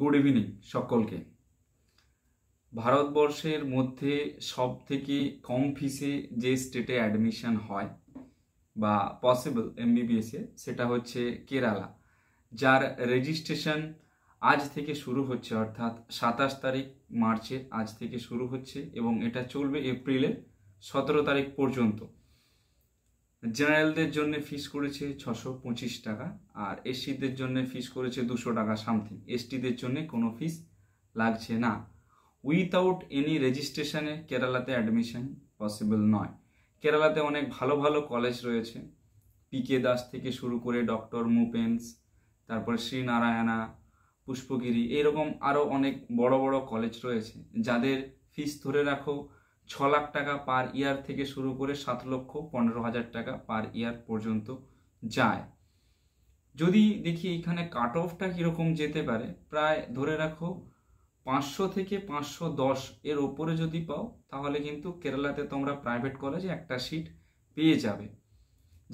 good evening সকলকে ভারতবর্ষের মধ্যে সব থেকে কম ফিসে যে স্টেটে অ্যাডমিশন হয় বা পসিবল এমবিবিএসে সেটা হচ্ছে কেরালা যার রেজিস্ট্রেশন আজ থেকে শুরু হচ্ছে অর্থাৎ সাতাশ তারিখ মার্চে আজ থেকে শুরু হচ্ছে এবং এটা চলবে এপ্রিলের সতেরো তারিখ পর্যন্ত জেনারেলদের জন্য ফিস করেছে ছশো পঁচিশ টাকা আর এসসিদের জন্য ফিস করেছে দুশো টাকা সামথিং এসটিদের জন্য কোনো ফিস লাগছে না উইথাউট এনি রেজিস্ট্রেশনে কেরালাতে অ্যাডমিশন পসিবল নয় কেরালাতে অনেক ভালো ভালো কলেজ রয়েছে পিকে দাস থেকে শুরু করে ডক্টর মুপেন্স তারপরে শ্রীনারায়ণা পুষ্পগিরি এরকম আরও অনেক বড় বড় কলেজ রয়েছে যাদের ফিস ধরে রাখো ছ লাখ টাকা পার ইয়ার থেকে শুরু করে সাত লক্ষ পনেরো হাজার টাকা পার ইয়ার পর্যন্ত যায় যদি দেখি এখানে কাট অফটা কীরকম যেতে পারে প্রায় ধরে রাখো পাঁচশো থেকে পাঁচশো দশ এর ওপরে যদি পাও তাহলে কিন্তু কেরালাতে তোমরা প্রাইভেট কলেজে একটা সিট পেয়ে যাবে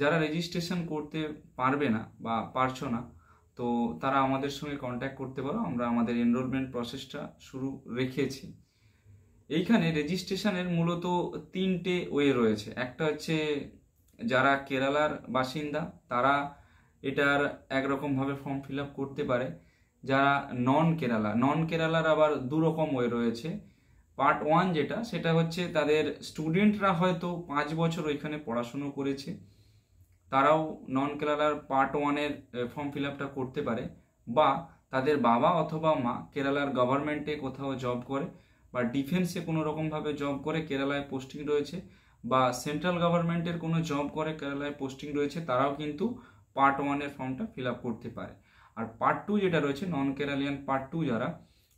যারা রেজিস্ট্রেশন করতে পারবে না বা পারছো না তো তারা আমাদের সঙ্গে কন্ট্যাক্ট করতে পারো আমরা আমাদের এনরোলমেন্ট প্রসেসটা শুরু রেখেছি এইখানে রেজিস্ট্রেশনের মূলত তিনটে ওয়ে রয়েছে একটা হচ্ছে যারা কেরালার বাসিন্দা তারা এটার একরকমভাবে ফর্ম ফিল আপ করতে পারে যারা নন কেরালা নন কেরালার আবার দুরকম ওয়ে রয়েছে পার্ট ওয়ান যেটা সেটা হচ্ছে তাদের স্টুডেন্টরা হয়তো পাঁচ বছর ওইখানে পড়াশুনো করেছে তারাও নন কেরালার পার্ট ওয়ানের ফর্ম ফিল আপটা করতে পারে বা তাদের বাবা অথবা মা কেরালার গভর্নমেন্টে কোথাও জব করে বা ডিফেন্সে কোনো রকমভাবে জব করে কেরালায় পোস্টিং রয়েছে বা সেন্ট্রাল গভর্নমেন্টের কোনো জব করে কেরালায় পোস্টিং রয়েছে তারাও কিন্তু পার্ট ওয়ানের ফর্মটা ফিল আপ করতে পারে আর পার্ট টু যেটা রয়েছে নন কেরালিয়ান পার্ট টু যারা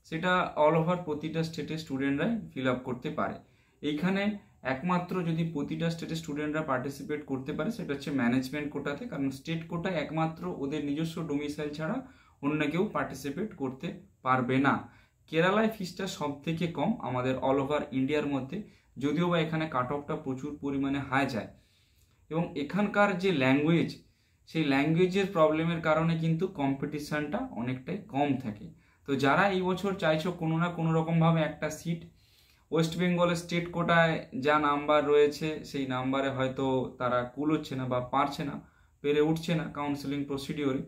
সেটা অল ওভার প্রতিটা স্টেটের স্টুডেন্টরাই ফিল আপ করতে পারে এইখানে একমাত্র যদি প্রতিটা স্টেটের স্টুডেন্টরা পার্টিসিপেট করতে পারে সেটা হচ্ছে ম্যানেজমেন্ট কোটাতে কারণ স্টেট কোটায় একমাত্র ওদের নিজস্ব ডোমিসাইল ছাড়া অন্য কেউ পার্টিসিপেট করতে পারবে না কেরালায় ফিসটা সব থেকে কম আমাদের অল ওভার ইন্ডিয়ার মধ্যে যদিও বা এখানে কাট অফটা প্রচুর পরিমাণে হাই যায় এবং এখানকার যে ল্যাঙ্গুয়েজ সেই ল্যাঙ্গুয়েজের প্রবলেমের কারণে কিন্তু কম্পিটিশানটা অনেকটাই কম থাকে তো যারা এই বছর চাইছো কোনো না কোনো রকমভাবে একটা সিট ওয়েস্ট বেঙ্গলের স্টেট কোটায় যা নাম্বার রয়েছে সেই নাম্বারে হয়তো তারা কুল হচ্ছে না বা পারছে না পেরে উঠছে না কাউন্সিলিং প্রসিডিওরে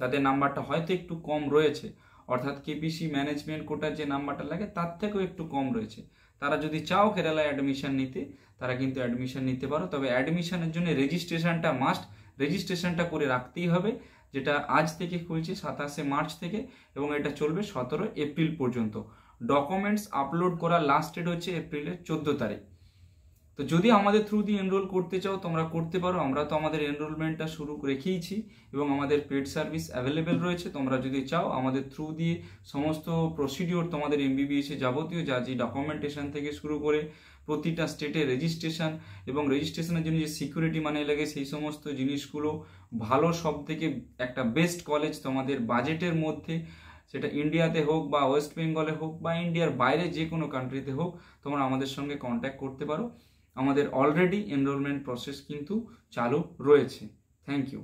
তাদের নাম্বারটা হয়তো একটু কম রয়েছে অর্থাৎ কেপিসি ম্যানেজমেন্ট কোটার যে নাম্বারটা লাগে তার থেকেও একটু কম রয়েছে তারা যদি চাও কেরালায় অ্যাডমিশন নিতে তারা কিন্তু অ্যাডমিশন নিতে পারো তবে অ্যাডমিশনের জন্য রেজিস্ট্রেশনটা মাস্ট রেজিস্ট্রেশনটা করে রাখতেই হবে যেটা আজ থেকে খুলছে সাতাশে মার্চ থেকে এবং এটা চলবে সতেরো এপ্রিল পর্যন্ত ডকুমেন্টস আপলোড করার লাস্ট ডেট হচ্ছে এপ্রিলের চোদ্দো তারিখ তো যদি আমাদের থ্রু দিয়ে এনরোল করতে চাও তোমরা করতে পারো আমরা তো আমাদের এনরোলমেন্টটা শুরু রেখেইছি এবং আমাদের পেড সার্ভিস অ্যাভেলেবেল রয়েছে তোমরা যদি চাও আমাদের থ্রু দিয়ে সমস্ত প্রসিডিওর তোমাদের এমবিবিএসে যাবতীয় যা যে ডকুমেন্টেশন থেকে শুরু করে প্রতিটা স্টেটে রেজিস্ট্রেশন এবং রেজিস্ট্রেশনের জন্য যে সিকিউরিটি মানে লাগে সেই সমস্ত জিনিসগুলো ভালো সব থেকে একটা বেস্ট কলেজ তোমাদের বাজেটের মধ্যে সেটা ইন্ডিয়াতে হোক বা ওয়েস্ট বেঙ্গলে হোক বা ইন্ডিয়ার বাইরে যে কোনো কান্ট্রিতে হোক তোমরা আমাদের সঙ্গে কন্ট্যাক্ট করতে পারো আমাদের অলরেডি এনরোলমেন্ট প্রসেস কিন্তু চালু রয়েছে থ্যাংক ইউ